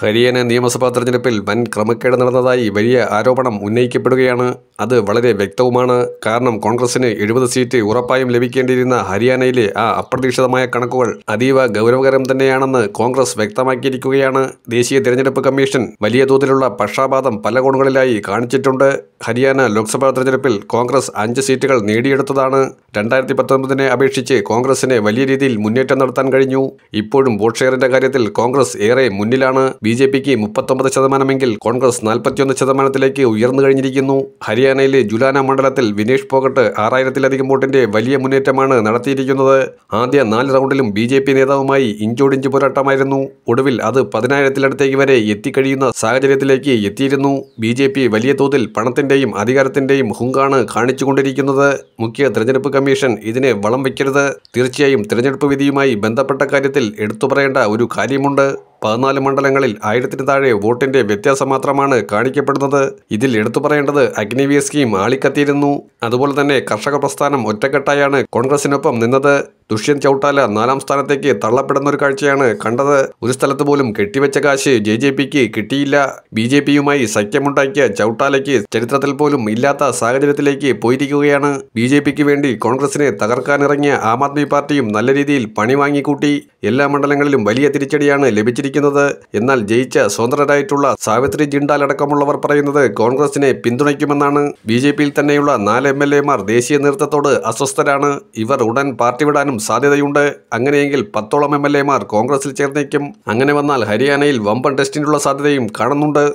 ഹരിയാന നിയമസഭാ തെരഞ്ഞെടുപ്പിൽ വൻ ക്രമക്കേട് നടന്നതായി വലിയ ആരോപണം ഉന്നയിക്കപ്പെടുകയാണ് അത് വളരെ വ്യക്തവുമാണ് കാരണം കോൺഗ്രസിന് എഴുപത് സീറ്റ് ഉറപ്പായും ലഭിക്കേണ്ടിയിരുന്ന ഹരിയാനയിലെ ആ അപ്രതീക്ഷിതമായ കണക്കുകൾ അതീവ ഗൗരവകരം തന്നെയാണെന്ന് കോൺഗ്രസ് വ്യക്തമാക്കിയിരിക്കുകയാണ് ദേശീയ തെരഞ്ഞെടുപ്പ് കമ്മീഷൻ വലിയ തോതിലുള്ള പക്ഷാപാതം പല കോണുകളിലായി കാണിച്ചിട്ടുണ്ട് ഹരിയാന ലോക്സഭാ തെരഞ്ഞെടുപ്പിൽ കോൺഗ്രസ് അഞ്ച് സീറ്റുകൾ നേടിയെടുത്തതാണ് രണ്ടായിരത്തി പത്തൊൻപതിനെ അപേക്ഷിച്ച് കോൺഗ്രസിന് വലിയ രീതിയിൽ മുന്നേറ്റം നടത്താൻ കഴിഞ്ഞു ഇപ്പോഴും വോട്ട് ഷെയറിന്റെ കാര്യത്തിൽ കോൺഗ്രസ് ഏറെ മുന്നിലാണ് ബി ജെ പിക്ക് മുപ്പത്തൊമ്പത് ശതമാനമെങ്കിൽ കോൺഗ്രസ് നാൽപ്പത്തിയൊന്ന് ശതമാനത്തിലേക്ക് ഉയർന്നു കഴിഞ്ഞിരിക്കുന്നു ഹരിയാനയിലെ ജുലാന മണ്ഡലത്തിൽ വിനേഷ് പോകട്ട് ആറായിരത്തിലധികം വോട്ടിന്റെ വലിയ മുന്നേറ്റമാണ് നടത്തിയിരിക്കുന്നത് ആദ്യ നാല് റൗണ്ടിലും ബി ജെ പി നേതാവുമായി ഇഞ്ചോടിഞ്ച് പോരാട്ടമായിരുന്നു ഒടുവിൽ അത് പതിനായിരത്തിലടുത്തേക്ക് വരെ എത്തിക്കഴിയുന്ന സാഹചര്യത്തിലേക്ക് എത്തിയിരുന്നു ബി വലിയ തോതിൽ പണത്തിന്റെയും അധികാരത്തിന്റെയും ഹുങ്കാണ് കാണിച്ചുകൊണ്ടിരിക്കുന്നത് മുഖ്യ തെരഞ്ഞെടുപ്പ് കമ്മീഷൻ കമ്മീഷൻ ഇതിനെ വളം വയ്ക്കരുത് തീർച്ചയായും തിരഞ്ഞെടുപ്പ് വിധിയുമായി ബന്ധപ്പെട്ട കാര്യത്തിൽ എടുത്തു പറയേണ്ട ഒരു കാര്യമുണ്ട് പതിനാല് മണ്ഡലങ്ങളിൽ ആയിരത്തിന് താഴെ വോട്ടിന്റെ വ്യത്യാസം മാത്രമാണ് കാണിക്കപ്പെടുന്നത് ഇതിൽ എടുത്തു പറയേണ്ടത് അഗ്നിവീർ സ്കീം ആളിക്കത്തിയിരുന്നു അതുപോലെ തന്നെ കർഷക പ്രസ്ഥാനം ഒറ്റക്കെട്ടായാണ് കോൺഗ്രസിനൊപ്പം നിന്നത് ദുഷ്യന്ത് ചൗട്ടാല നാലാം സ്ഥാനത്തേക്ക് തള്ളപ്പെടുന്ന ഒരു കാഴ്ചയാണ് കണ്ടത് ഒരു സ്ഥലത്ത് പോലും കെട്ടിവെച്ച കാശ് ജെ ജെ പിക്ക് കിട്ടിയില്ല ബി ജെ പിയുമായി സഖ്യമുണ്ടാക്കിയ ചൗട്ടാലയ്ക്ക് ചരിത്രത്തിൽ പോലും ഇല്ലാത്ത സാഹചര്യത്തിലേക്ക് പോയിരിക്കുകയാണ് ബി ജെ പിക്ക് വേണ്ടി കോൺഗ്രസിനെ തകർക്കാനിറങ്ങിയ ആം ആദ്മി പാർട്ടിയും നല്ല രീതിയിൽ പണി വാങ്ങിക്കൂട്ടി എല്ലാ മണ്ഡലങ്ങളിലും വലിയ തിരിച്ചടിയാണ് ലഭിച്ചിരിക്കുന്നത് വിമർശിക്കുന്നത് എന്നാൽ ജയിച്ച സ്വതന്ത്രരായിട്ടുള്ള സാവിത്രി ജിണ്ടാൽ അടക്കമുള്ളവർ പറയുന്നത് കോൺഗ്രസിനെ പിന്തുണയ്ക്കുമെന്നാണ് ബി ജെ പിയിൽ തന്നെയുള്ള നാല് എം എൽ മാർ ദേശീയ നേതൃത്വത്തോട് അസ്വസ്ഥരാണ് ഇവർ ഉടൻ പാർട്ടി വിടാനും സാധ്യതയുണ്ട് അങ്ങനെയെങ്കിൽ പത്തോളം എം എൽ മാർ കോൺഗ്രസിൽ ചേർന്നേക്കും അങ്ങനെ വന്നാൽ ഹരിയാനയിൽ വമ്പൻ ടെസ്റ്റിനുള്ള സാധ്യതയും കാണുന്നുണ്ട്